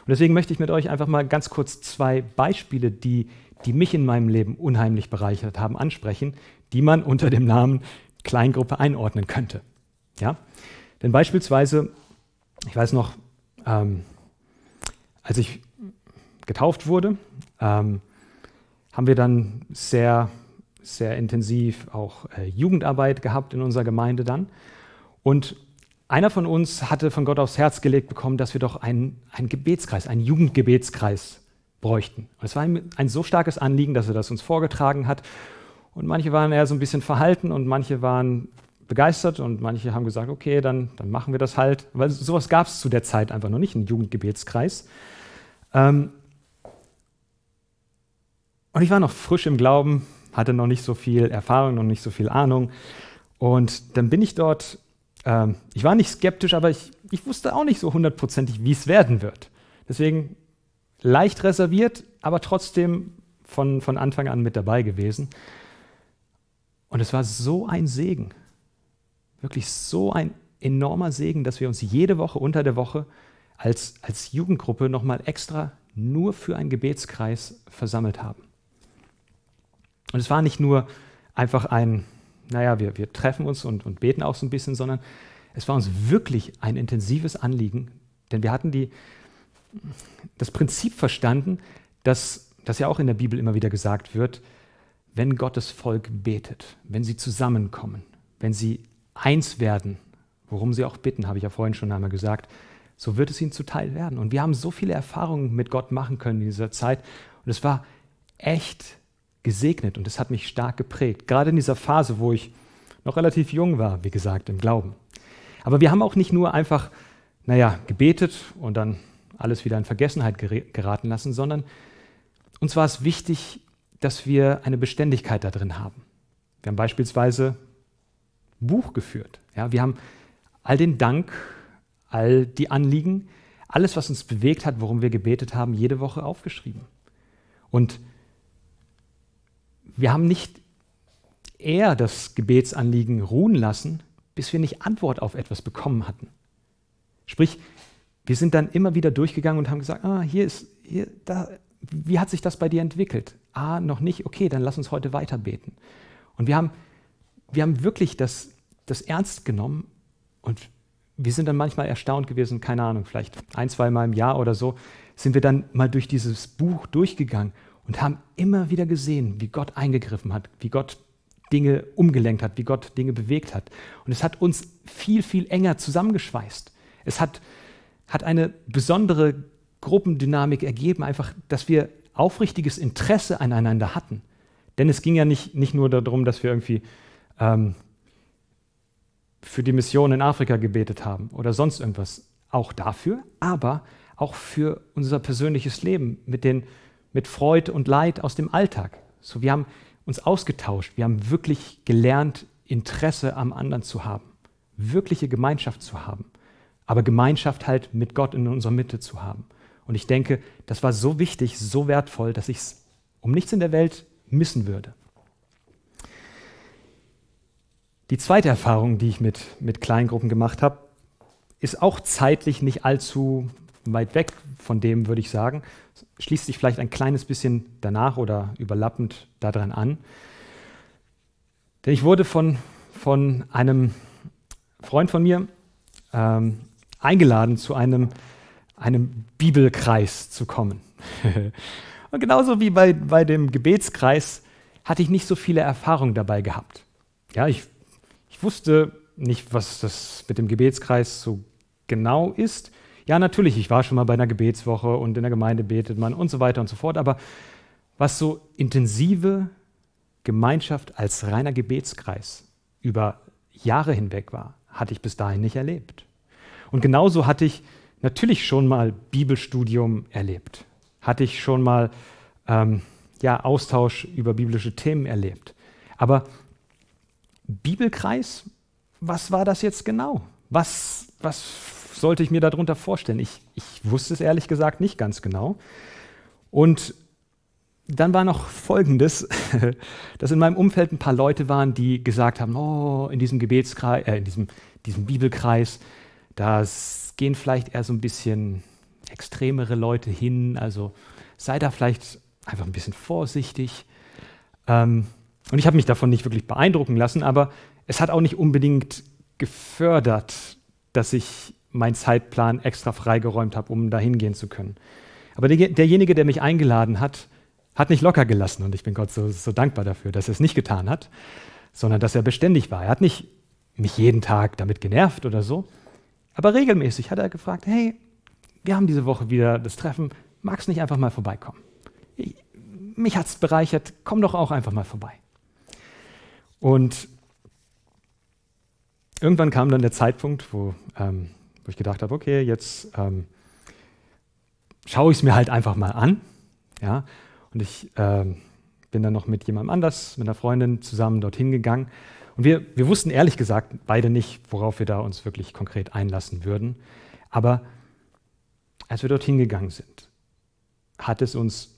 Und deswegen möchte ich mit euch einfach mal ganz kurz zwei Beispiele, die, die mich in meinem Leben unheimlich bereichert haben, ansprechen, die man unter dem Namen Kleingruppe einordnen könnte. Ja? Denn beispielsweise, ich weiß noch, ähm, als ich getauft wurde, ähm, haben wir dann sehr, sehr intensiv auch äh, Jugendarbeit gehabt in unserer Gemeinde dann. Und einer von uns hatte von Gott aufs Herz gelegt bekommen, dass wir doch einen, einen Gebetskreis, einen Jugendgebetskreis bräuchten. Und es war ihm ein so starkes Anliegen, dass er das uns vorgetragen hat. Und manche waren eher so ein bisschen verhalten und manche waren begeistert und manche haben gesagt, okay, dann, dann machen wir das halt. Weil sowas gab es zu der Zeit einfach noch nicht, einen Jugendgebetskreis. Ähm, und ich war noch frisch im Glauben, hatte noch nicht so viel Erfahrung, noch nicht so viel Ahnung. Und dann bin ich dort, ähm, ich war nicht skeptisch, aber ich, ich wusste auch nicht so hundertprozentig, wie es werden wird. Deswegen leicht reserviert, aber trotzdem von, von Anfang an mit dabei gewesen. Und es war so ein Segen, wirklich so ein enormer Segen, dass wir uns jede Woche unter der Woche als, als Jugendgruppe nochmal extra nur für einen Gebetskreis versammelt haben. Und es war nicht nur einfach ein, naja, wir, wir treffen uns und, und beten auch so ein bisschen, sondern es war uns wirklich ein intensives Anliegen, denn wir hatten die, das Prinzip verstanden, dass das ja auch in der Bibel immer wieder gesagt wird, wenn Gottes Volk betet, wenn sie zusammenkommen, wenn sie eins werden, worum sie auch bitten, habe ich ja vorhin schon einmal gesagt, so wird es ihnen zuteil werden. Und wir haben so viele Erfahrungen mit Gott machen können in dieser Zeit. Und es war echt gesegnet und es hat mich stark geprägt. Gerade in dieser Phase, wo ich noch relativ jung war, wie gesagt, im Glauben. Aber wir haben auch nicht nur einfach, naja, gebetet und dann alles wieder in Vergessenheit geraten lassen, sondern uns war es wichtig, dass wir eine Beständigkeit da drin haben. Wir haben beispielsweise Buch geführt. Ja, wir haben all den Dank all die Anliegen, alles, was uns bewegt hat, worum wir gebetet haben, jede Woche aufgeschrieben. Und wir haben nicht eher das Gebetsanliegen ruhen lassen, bis wir nicht Antwort auf etwas bekommen hatten. Sprich, wir sind dann immer wieder durchgegangen und haben gesagt, ah, hier ist, hier, da, wie hat sich das bei dir entwickelt? Ah, noch nicht, okay, dann lass uns heute weiter beten. Und wir haben, wir haben wirklich das, das ernst genommen und wir sind dann manchmal erstaunt gewesen, keine Ahnung, vielleicht ein, zwei Mal im Jahr oder so, sind wir dann mal durch dieses Buch durchgegangen und haben immer wieder gesehen, wie Gott eingegriffen hat, wie Gott Dinge umgelenkt hat, wie Gott Dinge bewegt hat. Und es hat uns viel, viel enger zusammengeschweißt. Es hat, hat eine besondere Gruppendynamik ergeben, einfach, dass wir aufrichtiges Interesse aneinander hatten. Denn es ging ja nicht, nicht nur darum, dass wir irgendwie ähm, für die Mission in Afrika gebetet haben oder sonst irgendwas. Auch dafür, aber auch für unser persönliches Leben mit, den, mit Freud und Leid aus dem Alltag. So, wir haben uns ausgetauscht, wir haben wirklich gelernt, Interesse am anderen zu haben, wirkliche Gemeinschaft zu haben, aber Gemeinschaft halt mit Gott in unserer Mitte zu haben. Und ich denke, das war so wichtig, so wertvoll, dass ich es um nichts in der Welt missen würde. Die zweite Erfahrung, die ich mit, mit Kleingruppen gemacht habe, ist auch zeitlich nicht allzu weit weg von dem, würde ich sagen. Schließt sich vielleicht ein kleines bisschen danach oder überlappend daran an. Denn ich wurde von, von einem Freund von mir ähm, eingeladen, zu einem, einem Bibelkreis zu kommen. Und genauso wie bei, bei dem Gebetskreis hatte ich nicht so viele Erfahrungen dabei gehabt. Ja, ich wusste nicht, was das mit dem Gebetskreis so genau ist. Ja, natürlich, ich war schon mal bei einer Gebetswoche und in der Gemeinde betet man und so weiter und so fort, aber was so intensive Gemeinschaft als reiner Gebetskreis über Jahre hinweg war, hatte ich bis dahin nicht erlebt. Und genauso hatte ich natürlich schon mal Bibelstudium erlebt, hatte ich schon mal ähm, ja, Austausch über biblische Themen erlebt. Aber Bibelkreis, was war das jetzt genau? Was, was sollte ich mir darunter vorstellen? Ich, ich wusste es ehrlich gesagt nicht ganz genau. Und dann war noch Folgendes, dass in meinem Umfeld ein paar Leute waren, die gesagt haben, oh, in diesem Gebetskreis, äh, in diesem, diesem Bibelkreis, da gehen vielleicht eher so ein bisschen extremere Leute hin, also sei da vielleicht einfach ein bisschen vorsichtig. Ähm, und ich habe mich davon nicht wirklich beeindrucken lassen, aber es hat auch nicht unbedingt gefördert, dass ich meinen Zeitplan extra freigeräumt habe, um da hingehen zu können. Aber derjenige, der mich eingeladen hat, hat nicht locker gelassen und ich bin Gott so, so dankbar dafür, dass er es nicht getan hat, sondern dass er beständig war. Er hat nicht mich jeden Tag damit genervt oder so, aber regelmäßig hat er gefragt, hey, wir haben diese Woche wieder das Treffen, magst nicht einfach mal vorbeikommen? Ich, mich hat es bereichert, komm doch auch einfach mal vorbei. Und irgendwann kam dann der Zeitpunkt, wo, ähm, wo ich gedacht habe, okay, jetzt ähm, schaue ich es mir halt einfach mal an. Ja? Und ich ähm, bin dann noch mit jemandem anders, mit einer Freundin zusammen dorthin gegangen. Und wir, wir wussten ehrlich gesagt beide nicht, worauf wir da uns wirklich konkret einlassen würden. Aber als wir dorthin gegangen sind, hat es uns,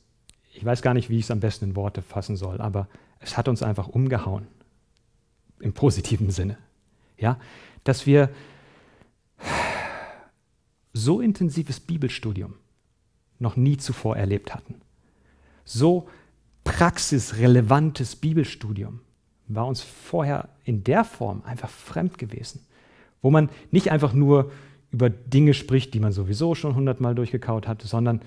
ich weiß gar nicht, wie ich es am besten in Worte fassen soll, aber es hat uns einfach umgehauen im positiven Sinne. Ja, dass wir so intensives Bibelstudium noch nie zuvor erlebt hatten. So praxisrelevantes Bibelstudium war uns vorher in der Form einfach fremd gewesen, wo man nicht einfach nur über Dinge spricht, die man sowieso schon hundertmal durchgekaut hat, sondern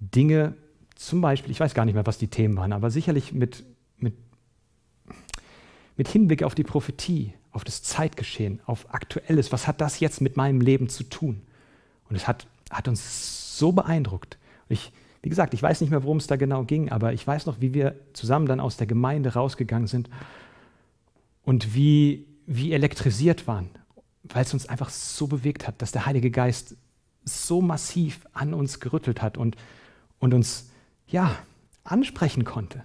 Dinge, zum Beispiel, ich weiß gar nicht mehr, was die Themen waren, aber sicherlich mit, mit mit Hinblick auf die Prophetie, auf das Zeitgeschehen, auf Aktuelles, was hat das jetzt mit meinem Leben zu tun? Und es hat, hat uns so beeindruckt. Ich, wie gesagt, ich weiß nicht mehr, worum es da genau ging, aber ich weiß noch, wie wir zusammen dann aus der Gemeinde rausgegangen sind und wie, wie elektrisiert waren, weil es uns einfach so bewegt hat, dass der Heilige Geist so massiv an uns gerüttelt hat und, und uns ja, ansprechen konnte.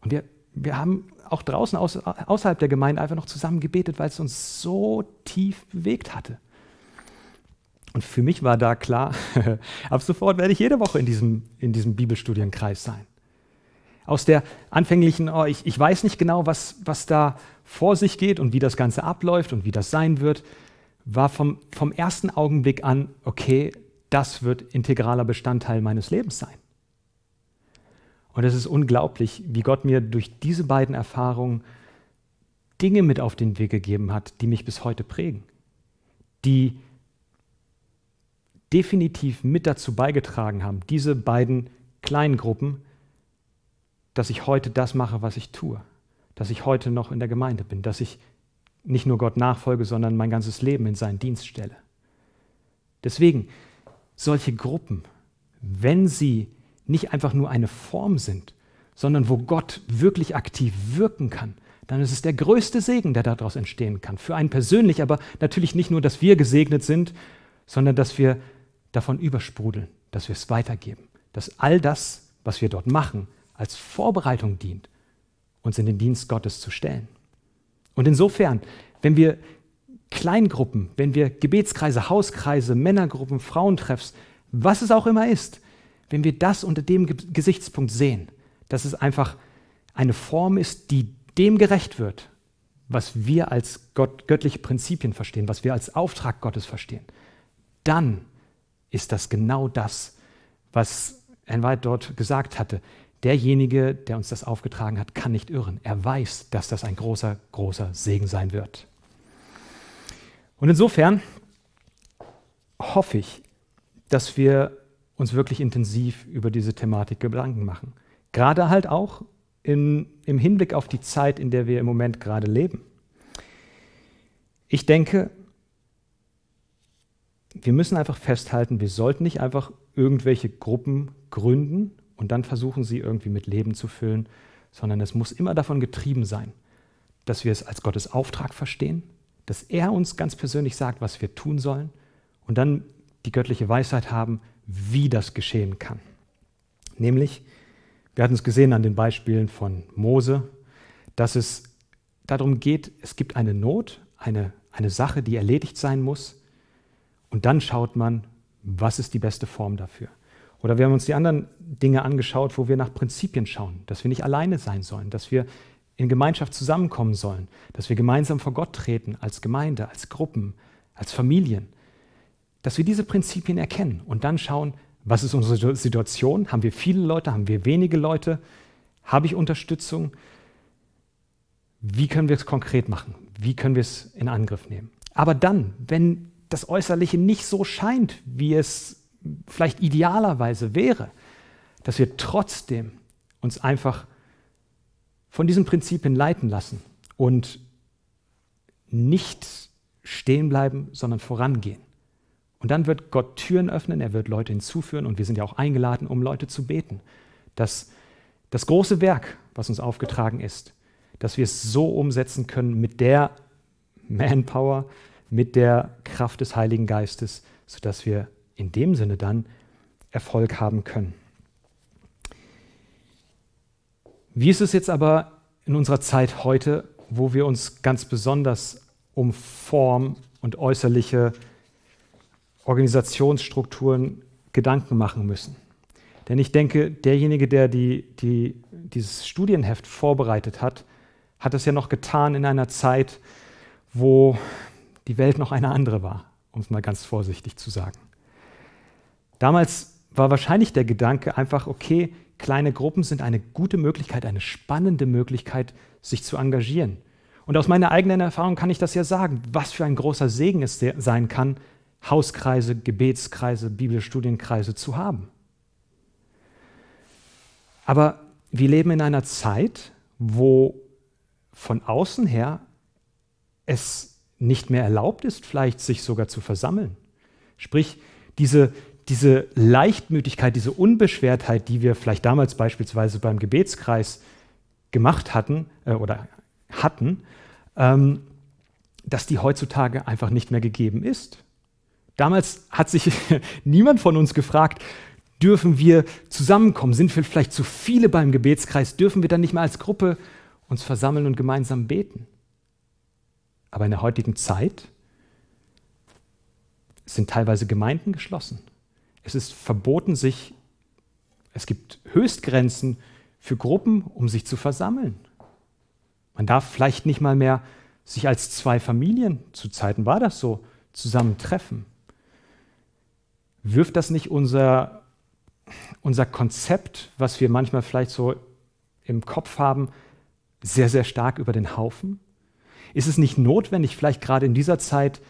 Und wir wir haben auch draußen aus, außerhalb der Gemeinde einfach noch zusammen gebetet, weil es uns so tief bewegt hatte. Und für mich war da klar, ab sofort werde ich jede Woche in diesem, in diesem Bibelstudienkreis sein. Aus der anfänglichen, oh, ich, ich weiß nicht genau, was, was da vor sich geht und wie das Ganze abläuft und wie das sein wird, war vom, vom ersten Augenblick an, okay, das wird integraler Bestandteil meines Lebens sein. Und es ist unglaublich, wie Gott mir durch diese beiden Erfahrungen Dinge mit auf den Weg gegeben hat, die mich bis heute prägen, die definitiv mit dazu beigetragen haben, diese beiden kleinen Gruppen, dass ich heute das mache, was ich tue, dass ich heute noch in der Gemeinde bin, dass ich nicht nur Gott nachfolge, sondern mein ganzes Leben in seinen Dienst stelle. Deswegen, solche Gruppen, wenn sie nicht einfach nur eine Form sind, sondern wo Gott wirklich aktiv wirken kann, dann ist es der größte Segen, der daraus entstehen kann. Für einen persönlich, aber natürlich nicht nur, dass wir gesegnet sind, sondern dass wir davon übersprudeln, dass wir es weitergeben, dass all das, was wir dort machen, als Vorbereitung dient, uns in den Dienst Gottes zu stellen. Und insofern, wenn wir Kleingruppen, wenn wir Gebetskreise, Hauskreise, Männergruppen, Frauentreffs, was es auch immer ist, wenn wir das unter dem Gesichtspunkt sehen, dass es einfach eine Form ist, die dem gerecht wird, was wir als Gott, göttliche Prinzipien verstehen, was wir als Auftrag Gottes verstehen, dann ist das genau das, was Enwald dort gesagt hatte. Derjenige, der uns das aufgetragen hat, kann nicht irren. Er weiß, dass das ein großer, großer Segen sein wird. Und insofern hoffe ich, dass wir uns wirklich intensiv über diese Thematik Gedanken machen. Gerade halt auch in, im Hinblick auf die Zeit, in der wir im Moment gerade leben. Ich denke, wir müssen einfach festhalten, wir sollten nicht einfach irgendwelche Gruppen gründen und dann versuchen, sie irgendwie mit Leben zu füllen, sondern es muss immer davon getrieben sein, dass wir es als Gottes Auftrag verstehen, dass er uns ganz persönlich sagt, was wir tun sollen und dann die göttliche Weisheit haben, wie das geschehen kann. Nämlich, wir hatten es gesehen an den Beispielen von Mose, dass es darum geht, es gibt eine Not, eine, eine Sache, die erledigt sein muss, und dann schaut man, was ist die beste Form dafür. Oder wir haben uns die anderen Dinge angeschaut, wo wir nach Prinzipien schauen, dass wir nicht alleine sein sollen, dass wir in Gemeinschaft zusammenkommen sollen, dass wir gemeinsam vor Gott treten, als Gemeinde, als Gruppen, als Familien dass wir diese Prinzipien erkennen und dann schauen, was ist unsere Situation? Haben wir viele Leute? Haben wir wenige Leute? Habe ich Unterstützung? Wie können wir es konkret machen? Wie können wir es in Angriff nehmen? Aber dann, wenn das Äußerliche nicht so scheint, wie es vielleicht idealerweise wäre, dass wir trotzdem uns einfach von diesen Prinzipien leiten lassen und nicht stehen bleiben, sondern vorangehen. Und dann wird Gott Türen öffnen, er wird Leute hinzuführen und wir sind ja auch eingeladen, um Leute zu beten. Dass das große Werk, was uns aufgetragen ist, dass wir es so umsetzen können mit der Manpower, mit der Kraft des Heiligen Geistes, sodass wir in dem Sinne dann Erfolg haben können. Wie ist es jetzt aber in unserer Zeit heute, wo wir uns ganz besonders um Form und äußerliche Organisationsstrukturen Gedanken machen müssen. Denn ich denke, derjenige, der die, die, dieses Studienheft vorbereitet hat, hat es ja noch getan in einer Zeit, wo die Welt noch eine andere war, um es mal ganz vorsichtig zu sagen. Damals war wahrscheinlich der Gedanke einfach, okay, kleine Gruppen sind eine gute Möglichkeit, eine spannende Möglichkeit, sich zu engagieren. Und aus meiner eigenen Erfahrung kann ich das ja sagen, was für ein großer Segen es sein kann, Hauskreise, Gebetskreise, Bibelstudienkreise zu haben. Aber wir leben in einer Zeit, wo von außen her es nicht mehr erlaubt ist, vielleicht sich sogar zu versammeln. Sprich, diese, diese Leichtmütigkeit, diese Unbeschwertheit, die wir vielleicht damals beispielsweise beim Gebetskreis gemacht hatten äh, oder hatten, ähm, dass die heutzutage einfach nicht mehr gegeben ist. Damals hat sich niemand von uns gefragt, dürfen wir zusammenkommen? Sind wir vielleicht zu viele beim Gebetskreis? Dürfen wir dann nicht mehr als Gruppe uns versammeln und gemeinsam beten? Aber in der heutigen Zeit sind teilweise Gemeinden geschlossen. Es ist verboten, sich, es gibt Höchstgrenzen für Gruppen, um sich zu versammeln. Man darf vielleicht nicht mal mehr sich als zwei Familien, zu Zeiten war das so, zusammentreffen wirft das nicht unser, unser Konzept, was wir manchmal vielleicht so im Kopf haben, sehr, sehr stark über den Haufen? Ist es nicht notwendig, vielleicht gerade in dieser Zeit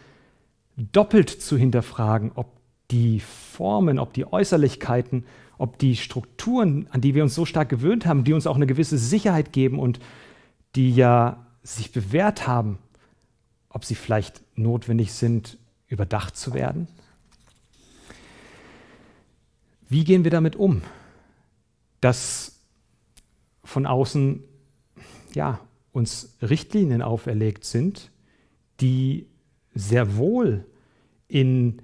doppelt zu hinterfragen, ob die Formen, ob die Äußerlichkeiten, ob die Strukturen, an die wir uns so stark gewöhnt haben, die uns auch eine gewisse Sicherheit geben und die ja sich bewährt haben, ob sie vielleicht notwendig sind, überdacht zu werden? Wie gehen wir damit um, dass von außen ja, uns Richtlinien auferlegt sind, die sehr wohl in,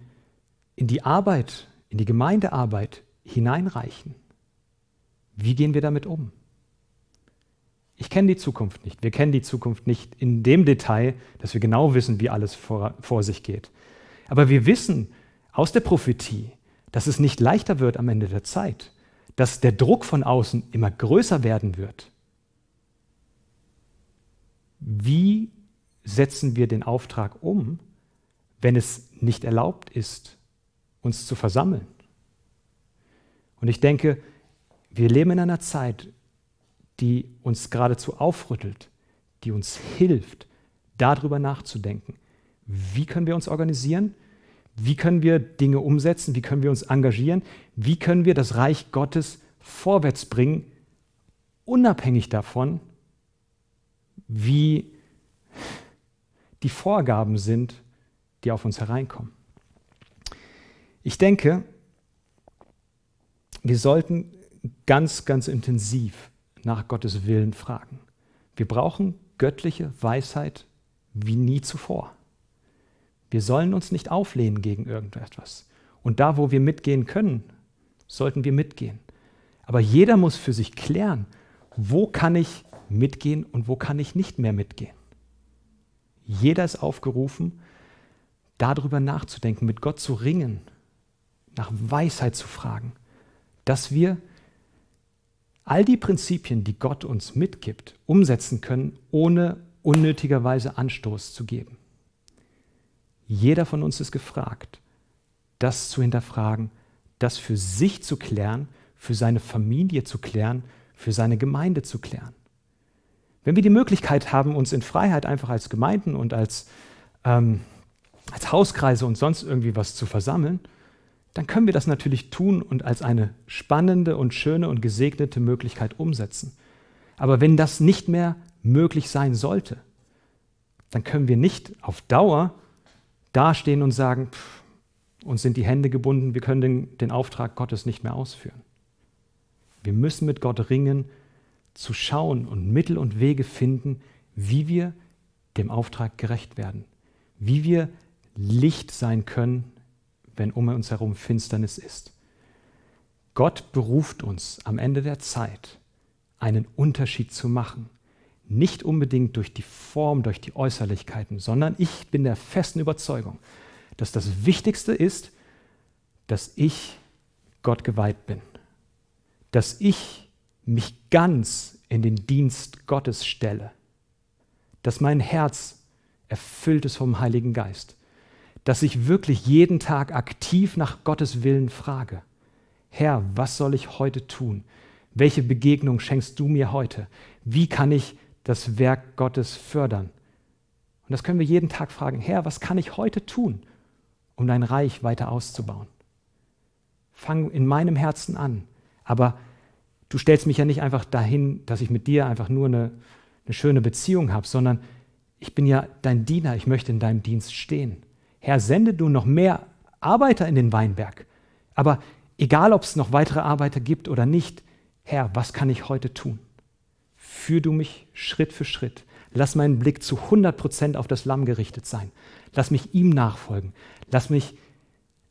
in die Arbeit, in die Gemeindearbeit hineinreichen? Wie gehen wir damit um? Ich kenne die Zukunft nicht. Wir kennen die Zukunft nicht in dem Detail, dass wir genau wissen, wie alles vor, vor sich geht. Aber wir wissen aus der Prophetie, dass es nicht leichter wird am Ende der Zeit, dass der Druck von außen immer größer werden wird. Wie setzen wir den Auftrag um, wenn es nicht erlaubt ist, uns zu versammeln? Und ich denke, wir leben in einer Zeit, die uns geradezu aufrüttelt, die uns hilft, darüber nachzudenken. Wie können wir uns organisieren? Wie können wir Dinge umsetzen? Wie können wir uns engagieren? Wie können wir das Reich Gottes vorwärts bringen, unabhängig davon, wie die Vorgaben sind, die auf uns hereinkommen? Ich denke, wir sollten ganz, ganz intensiv nach Gottes Willen fragen. Wir brauchen göttliche Weisheit wie nie zuvor. Wir sollen uns nicht auflehnen gegen irgendetwas. Und da, wo wir mitgehen können, sollten wir mitgehen. Aber jeder muss für sich klären, wo kann ich mitgehen und wo kann ich nicht mehr mitgehen. Jeder ist aufgerufen, darüber nachzudenken, mit Gott zu ringen, nach Weisheit zu fragen, dass wir all die Prinzipien, die Gott uns mitgibt, umsetzen können, ohne unnötigerweise Anstoß zu geben. Jeder von uns ist gefragt, das zu hinterfragen, das für sich zu klären, für seine Familie zu klären, für seine Gemeinde zu klären. Wenn wir die Möglichkeit haben, uns in Freiheit einfach als Gemeinden und als, ähm, als Hauskreise und sonst irgendwie was zu versammeln, dann können wir das natürlich tun und als eine spannende und schöne und gesegnete Möglichkeit umsetzen. Aber wenn das nicht mehr möglich sein sollte, dann können wir nicht auf Dauer dastehen und sagen, pff, uns sind die Hände gebunden, wir können den, den Auftrag Gottes nicht mehr ausführen. Wir müssen mit Gott ringen, zu schauen und Mittel und Wege finden, wie wir dem Auftrag gerecht werden, wie wir Licht sein können, wenn um uns herum Finsternis ist. Gott beruft uns am Ende der Zeit, einen Unterschied zu machen nicht unbedingt durch die Form, durch die Äußerlichkeiten, sondern ich bin der festen Überzeugung, dass das Wichtigste ist, dass ich Gott geweiht bin, dass ich mich ganz in den Dienst Gottes stelle, dass mein Herz erfüllt ist vom Heiligen Geist, dass ich wirklich jeden Tag aktiv nach Gottes Willen frage, Herr, was soll ich heute tun? Welche Begegnung schenkst du mir heute? Wie kann ich das Werk Gottes fördern. Und das können wir jeden Tag fragen, Herr, was kann ich heute tun, um dein Reich weiter auszubauen? Fang in meinem Herzen an, aber du stellst mich ja nicht einfach dahin, dass ich mit dir einfach nur eine, eine schöne Beziehung habe, sondern ich bin ja dein Diener, ich möchte in deinem Dienst stehen. Herr, sende du noch mehr Arbeiter in den Weinberg. Aber egal, ob es noch weitere Arbeiter gibt oder nicht, Herr, was kann ich heute tun? Führ du mich Schritt für Schritt. Lass meinen Blick zu 100 Prozent auf das Lamm gerichtet sein. Lass mich ihm nachfolgen. Lass mich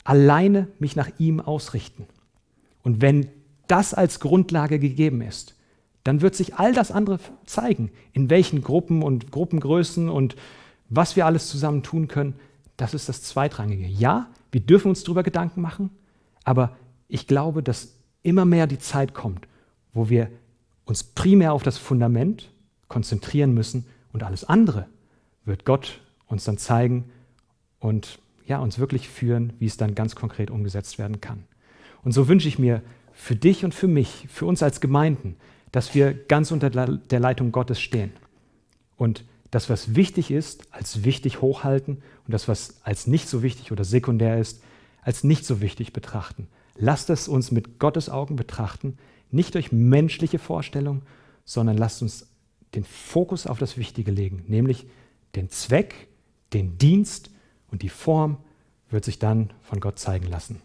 alleine mich nach ihm ausrichten. Und wenn das als Grundlage gegeben ist, dann wird sich all das andere zeigen, in welchen Gruppen und Gruppengrößen und was wir alles zusammen tun können. Das ist das Zweitrangige. Ja, wir dürfen uns darüber Gedanken machen, aber ich glaube, dass immer mehr die Zeit kommt, wo wir uns primär auf das Fundament konzentrieren müssen und alles andere wird Gott uns dann zeigen und ja, uns wirklich führen, wie es dann ganz konkret umgesetzt werden kann. Und so wünsche ich mir für dich und für mich, für uns als Gemeinden, dass wir ganz unter der Leitung Gottes stehen und das, was wichtig ist, als wichtig hochhalten und das, was als nicht so wichtig oder sekundär ist, als nicht so wichtig betrachten. Lasst es uns mit Gottes Augen betrachten, nicht durch menschliche Vorstellung, sondern lasst uns den Fokus auf das Wichtige legen, nämlich den Zweck, den Dienst und die Form wird sich dann von Gott zeigen lassen.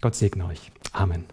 Gott segne euch. Amen.